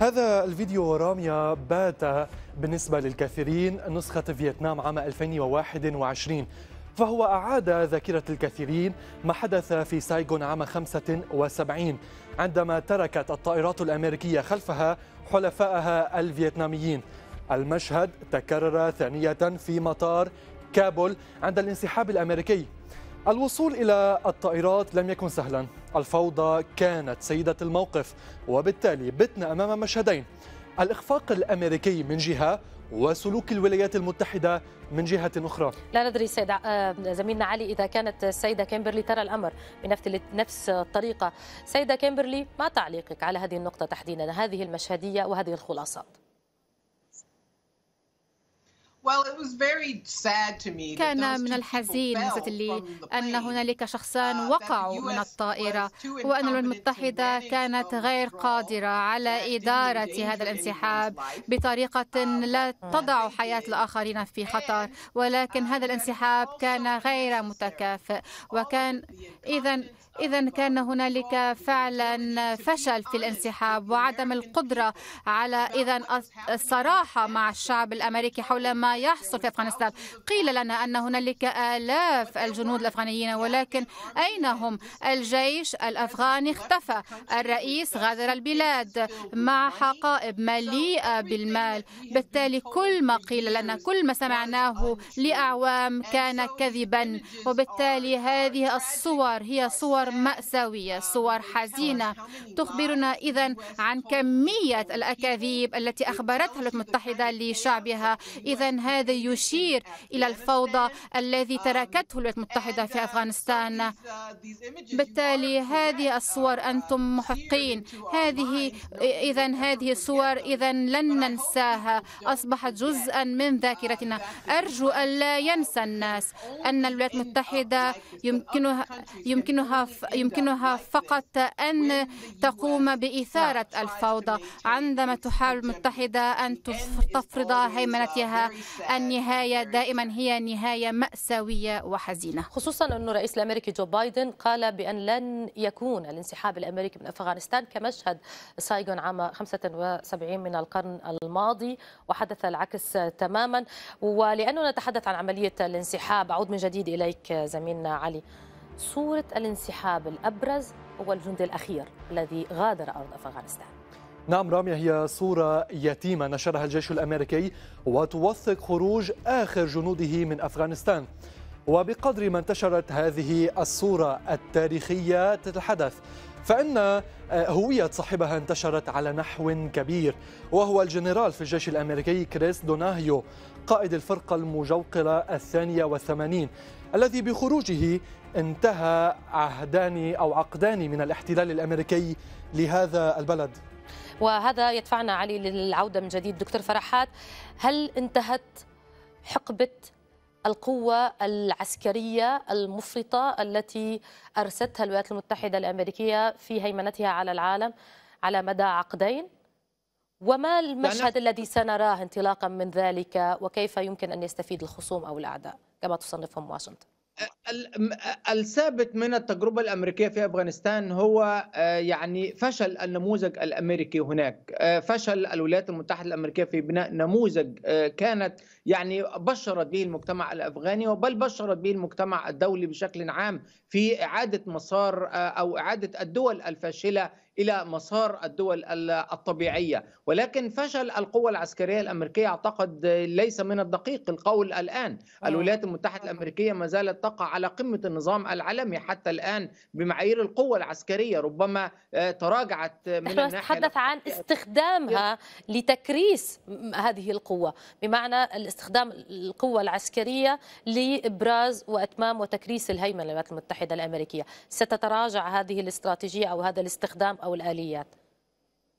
هذا الفيديو راميا بات بالنسبة للكثيرين نسخة فيتنام عام 2021 فهو أعاد ذاكرة الكثيرين ما حدث في سايغون عام 75 عندما تركت الطائرات الأمريكية خلفها حلفائها الفيتناميين المشهد تكرر ثانية في مطار كابول عند الانسحاب الأمريكي الوصول إلى الطائرات لم يكن سهلا الفوضى كانت سيدة الموقف وبالتالي بتنا أمام مشهدين الإخفاق الأمريكي من جهة وسلوك الولايات المتحدة من جهة أخرى لا ندري سيد آه، زميلنا علي إذا كانت السيدة كيمبرلي ترى الأمر بنفس الطريقة سيدة كيمبرلي ما تعليقك على هذه النقطة تحديدا هذه المشهدية وهذه الخلاصات كان من الحزين اللي أن هنالك شخصان uh, وقعوا من الطائرة وأن الولايات المتحدة كانت غير قادرة على إدارة هذا الانسحاب بطريقة uh, لا تضع حياة الآخرين في خطر ولكن هذا uh, الانسحاب كان غير متكافئ وكان إذا إذا كان هنالك فعلا فشل في الانسحاب وعدم القدرة على إذا الصراحة مع الشعب الأمريكي حول ما يحصل في أفغانستان قيل لنا أن هنالك آلاف الجنود الأفغانيين ولكن أين هم الجيش الأفغاني اختفى الرئيس غادر البلاد مع حقائب مليئة بالمال بالتالي كل ما قيل لنا كل ما سمعناه لأعوام كان كذبا وبالتالي هذه الصور هي صور صور مأساوية صور حزينة تخبرنا إذا عن كمية الأكاذيب التي أخبرتها الولايات المتحدة لشعبها إذا هذا يشير إلى الفوضى الذي تركته الولايات المتحدة في أفغانستان بالتالي هذه الصور أنتم محقين هذه إذا هذه الصور إذا لن ننساها أصبحت جزءا من ذاكرتنا أرجو ألا ينسى الناس أن الولايات المتحدة يمكنها يمكنها يمكنها فقط أن تقوم بإثارة الفوضى عندما تحاول المتحدة أن تفرض هيمنتها النهاية دائما هي نهاية مأساوية وحزينة خصوصا أن الرئيس الأمريكي جو بايدن قال بأن لن يكون الانسحاب الأمريكي من أفغانستان كمشهد سايغون عام 75 من القرن الماضي وحدث العكس تماما ولأننا نتحدث عن عملية الانسحاب أعود من جديد إليك زميلنا علي صورة الانسحاب الأبرز هو الجندي الأخير الذي غادر أرض أفغانستان نعم رامي هي صورة يتيمة نشرها الجيش الأمريكي وتوثق خروج آخر جنوده من أفغانستان وبقدر ما انتشرت هذه الصورة التاريخية تتحدث فإن آه، هوية صاحبها انتشرت على نحو كبير وهو الجنرال في الجيش الأمريكي كريس دوناهيو قائد الفرقة المجوقرة الثانية والثمانين الذي بخروجه انتهى عهدان أو عقدان من الاحتلال الأمريكي لهذا البلد وهذا يدفعنا علي للعودة من جديد دكتور فرحات هل انتهت حقبة القوة العسكرية المفرطة التي أرستها الولايات المتحدة الأمريكية في هيمنتها على العالم على مدى عقدين وما المشهد يعني... الذي سنراه انطلاقا من ذلك وكيف يمكن أن يستفيد الخصوم أو الأعداء كما تصنفهم واشنطن الثابت من التجربة الأمريكية في أفغانستان هو آه، يعني فشل النموذج الأمريكي هناك آه، فشل الولايات المتحدة الأمريكية في بناء نموذج آه، كانت يعني بشرت به المجتمع الأفغاني وبل بشرت به المجتمع الدولي بشكل عام في إعادة مسار أو إعادة الدول الفاشلة الى مسار الدول الطبيعيه ولكن فشل القوه العسكريه الامريكيه اعتقد ليس من الدقيق القول الان آه. الولايات المتحده الامريكيه ما زالت تقع على قمه النظام العالمي حتى الان بمعايير القوه العسكريه ربما آه، تراجعت من نحن نتحدث عن استخدامها لتكريس هذه القوه بمعنى استخدام القوه العسكريه لابراز واتمام وتكريس الهيمنه للولايات المتحده الامريكيه ستتراجع هذه الاستراتيجيه او هذا الاستخدام أو أو الآليات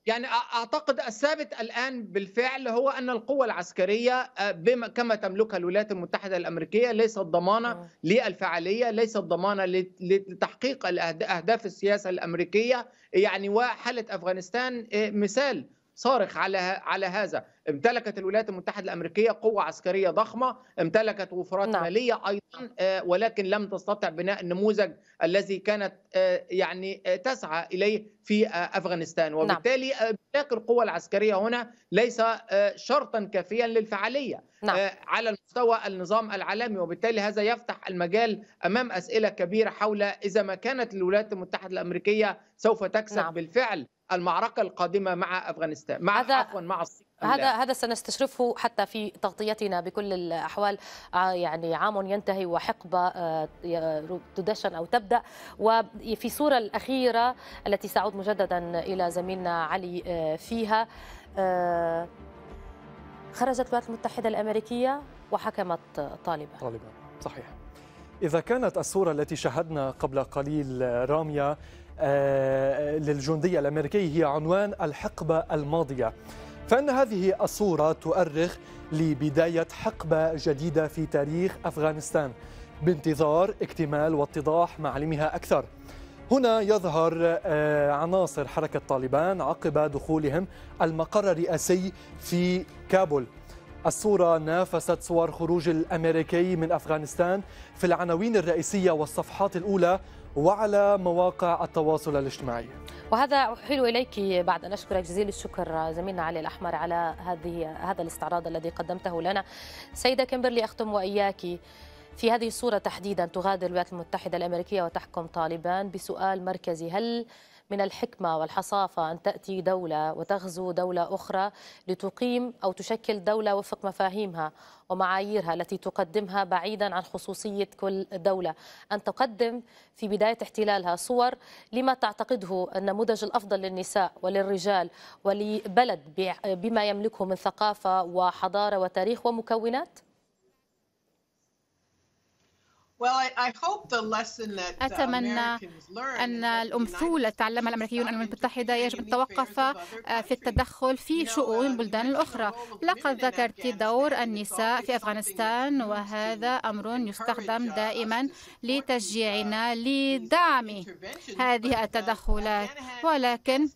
يعني اعتقد الثابت الان بالفعل هو ان القوه العسكريه بما كما تملكها الولايات المتحده الامريكيه ليست ضمانه آه. للفعاليه، ليست ضمانه لتحقيق اهداف السياسه الامريكيه، يعني وحاله افغانستان آه، مثال صارخ على على هذا امتلكت الولايات المتحده الامريكيه قوه عسكريه ضخمه امتلكت وفرات نعم. ماليه ايضا آه، ولكن لم تستطع بناء النموذج الذي كانت آه، يعني آه، تسعى اليه في افغانستان نعم. وبالتالي امتلاك القوه العسكريه هنا ليس شرطا كافيا للفعاليه نعم. على مستوى النظام العالمي وبالتالي هذا يفتح المجال امام اسئله كبيره حول اذا ما كانت الولايات المتحده الامريكيه سوف تكسب نعم. بالفعل المعركه القادمه مع افغانستان مع هذا عفوا مع الصين هذا هذا سنستشرفه حتى في تغطيتنا بكل الاحوال آه، يعني عام ينتهي وحقبه آه، تدشن او تبدا وفي الصوره الاخيره التي ساعود مجددا الى زميلنا علي آه، فيها خرجت الولايات المتحده الامريكيه وحكمت طالبان طالبان صحيح اذا كانت الصوره التي شاهدنا قبل قليل راميه آه، للجندية الأمريكي هي عنوان الحقبة الماضية فإن هذه الصورة تؤرخ لبداية حقبة جديدة في تاريخ أفغانستان بانتظار اكتمال واتضاح معالمها أكثر هنا يظهر آه، عناصر حركة طالبان عقب دخولهم المقر الرئاسي في كابول الصورة نافست صور خروج الأمريكي من أفغانستان في العناوين الرئيسية والصفحات الأولى وعلى مواقع التواصل الاجتماعي وهذا حلو اليك بعد ان اشكرك جزيل الشكر زميلنا علي الاحمر على هذه هذا الاستعراض الذي قدمته لنا سيده كيمبرلي اختم واياك في هذه الصورة تحديدا تغادر الولايات المتحدة الأمريكية وتحكم طالبان بسؤال مركزي هل من الحكمة والحصافة أن تأتي دولة وتغزو دولة أخرى لتقيم أو تشكل دولة وفق مفاهيمها ومعاييرها التي تقدمها بعيدا عن خصوصية كل دولة أن تقدم في بداية احتلالها صور لما تعتقده النموذج الأفضل للنساء وللرجال ولبلد بما يملكه من ثقافة وحضارة وتاريخ ومكونات؟ Uh, أتمنى أن الأمثول تعلمها الأمريكيون الأمم المتحدة يجب أن تتوقف آه، في التدخل في شؤون uh, البلدان الأخرى لقد ذكرت دور النساء في أفغانستان وهذا أمر يستخدم دائما uh, لتشجيعنا لدعم هذه التدخلات ولكن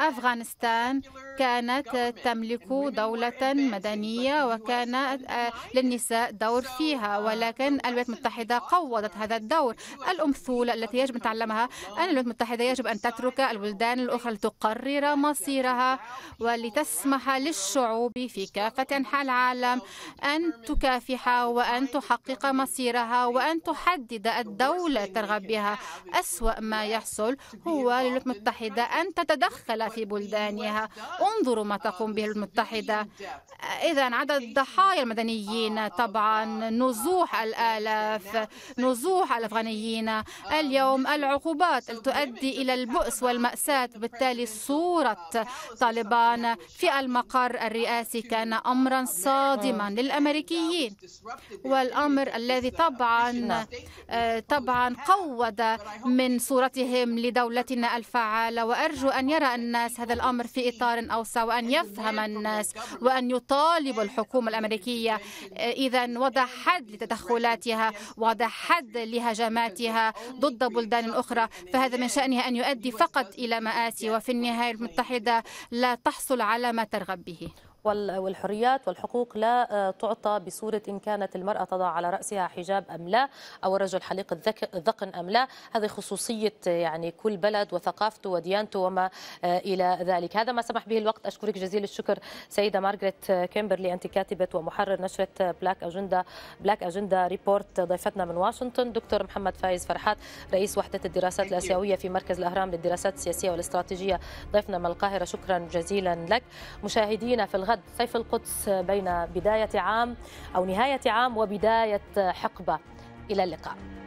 أفغانستان كانت تملك دولة مدنية وكان آه، للنساء دور فيها ولكن الولايات المتحدة قوضت هذا الدور الأمثول التي يجب أن تعلمها أن الولايات المتحدة يجب أن تترك البلدان الأخرى لتقرر مصيرها ولتسمح للشعوب في كافة أنحاء العالم أن تكافح وأن تحقق مصيرها وأن تحدد الدولة ترغب بها أسوأ ما يحصل هو للولايات المتحدة أن تتدخل في بلدانها انظروا ما تقوم به الولايات المتحدة إذا عدد الضحايا المدنيين طبعا نزوح الآلاف نزوح الأفغانيين اليوم العقوبات تؤدي إلى البؤس والمأساة بالتالي صورة طالبان في المقر الرئاسي كان أمرا صادما للأمريكيين والأمر الذي طبعا طبعا قود من صورتهم لدولتنا الفعالة وأرجو أن يرى الناس هذا الأمر في إطار أوسع وأن يفهم الناس وأن يطالب الحكومة الأمريكية إذا وضع حد لتدخلاتها وضع حد لهجماتها ضد بلدان أخرى فهذا من شأنها أن يؤدي فقط إلى مآسي وفي النهاية المتحدة لا تحصل على ما ترغب به والحريات والحقوق لا آه، تعطى بصورة إن كانت المرأة تضع على رأسها حجاب أم لا أو الرجل حليق الذقن أم لا هذه خصوصية آه، يعني كل بلد وثقافته وديانته وما آه، إلى ذلك هذا ما سمح به الوقت أشكرك جزيل الشكر سيدة مارغريت كيمبرلي أنت كاتبة ومحرر نشرة بلاك أجندة بلاك أجندة ريبورت ضيفتنا من واشنطن دكتور محمد فايز فرحات رئيس وحدة الدراسات الآسيوية في مركز الأهرام للدراسات السياسية والاستراتيجية ضيفنا من القاهرة شكرا جزيلا لك مشاهدينا في الغد غد سيف القدس بين بداية عام أو نهاية عام وبداية حقبة إلى اللقاء